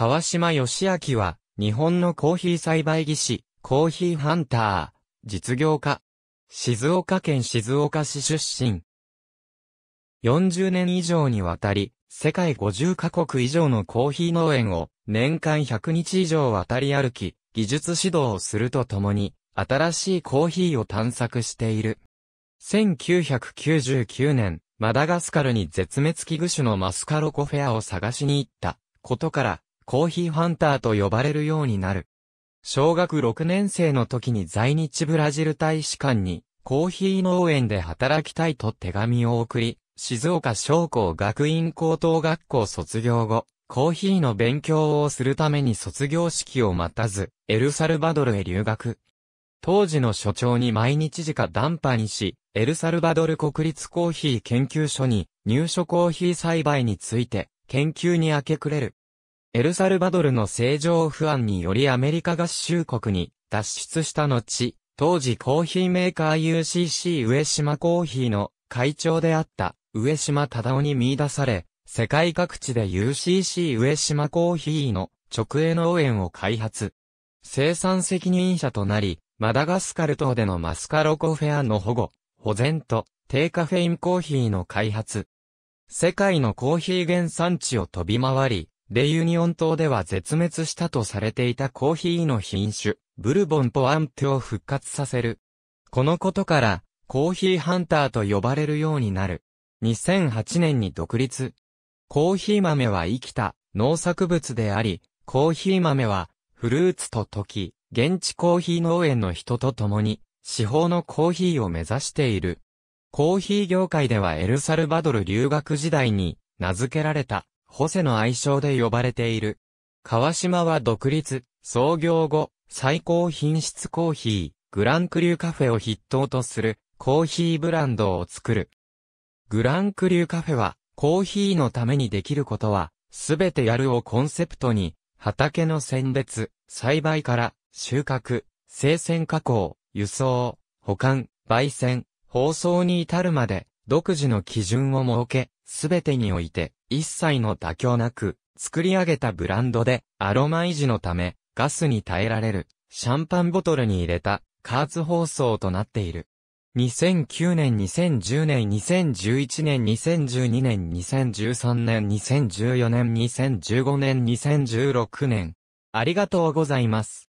川島義明は、日本のコーヒー栽培技師、コーヒーハンター、実業家。静岡県静岡市出身。40年以上にわたり、世界50カ国以上のコーヒー農園を年間100日以上渡り歩き、技術指導をするとともに、新しいコーヒーを探索している。1999年、マダガスカルに絶滅危惧種のマスカロコフェアを探しに行ったことから、コーヒーハンターと呼ばれるようになる。小学6年生の時に在日ブラジル大使館にコーヒー農園で働きたいと手紙を送り、静岡商工学院高等学校卒業後、コーヒーの勉強をするために卒業式を待たず、エルサルバドルへ留学。当時の所長に毎日時間談判にし、エルサルバドル国立コーヒー研究所に入所コーヒー栽培について研究に明け暮れる。エルサルバドルの政情不安によりアメリカ合衆国に脱出した後、当時コーヒーメーカー UCC 上島コーヒーの会長であった上島忠夫に見出され、世界各地で UCC 上島コーヒーの直営農園を開発。生産責任者となり、マダガスカル島でのマスカロコフェアの保護、保全と低カフェインコーヒーの開発。世界のコーヒー原産地を飛び回り、レユニオン島では絶滅したとされていたコーヒーの品種、ブルボンポアンテを復活させる。このことから、コーヒーハンターと呼ばれるようになる。2008年に独立。コーヒー豆は生きた農作物であり、コーヒー豆はフルーツと溶き、現地コーヒー農園の人と共に、司法のコーヒーを目指している。コーヒー業界ではエルサルバドル留学時代に名付けられたホセの愛称で呼ばれている。川島は独立、創業後、最高品質コーヒー、グランクリューカフェを筆頭とするコーヒーブランドを作る。グランクリューカフェは、コーヒーのためにできることは、すべてやるをコンセプトに、畑の選別、栽培から収穫、生鮮加工、輸送、保管、焙煎、包装に至るまで、独自の基準を設け、すべてにおいて、一切の妥協なく、作り上げたブランドで、アロマ維持のため、ガスに耐えられる、シャンパンボトルに入れた、加圧包装となっている。2009年、2010年、2011年、2012年、2013年、2014年、2015年、2016年。ありがとうございます。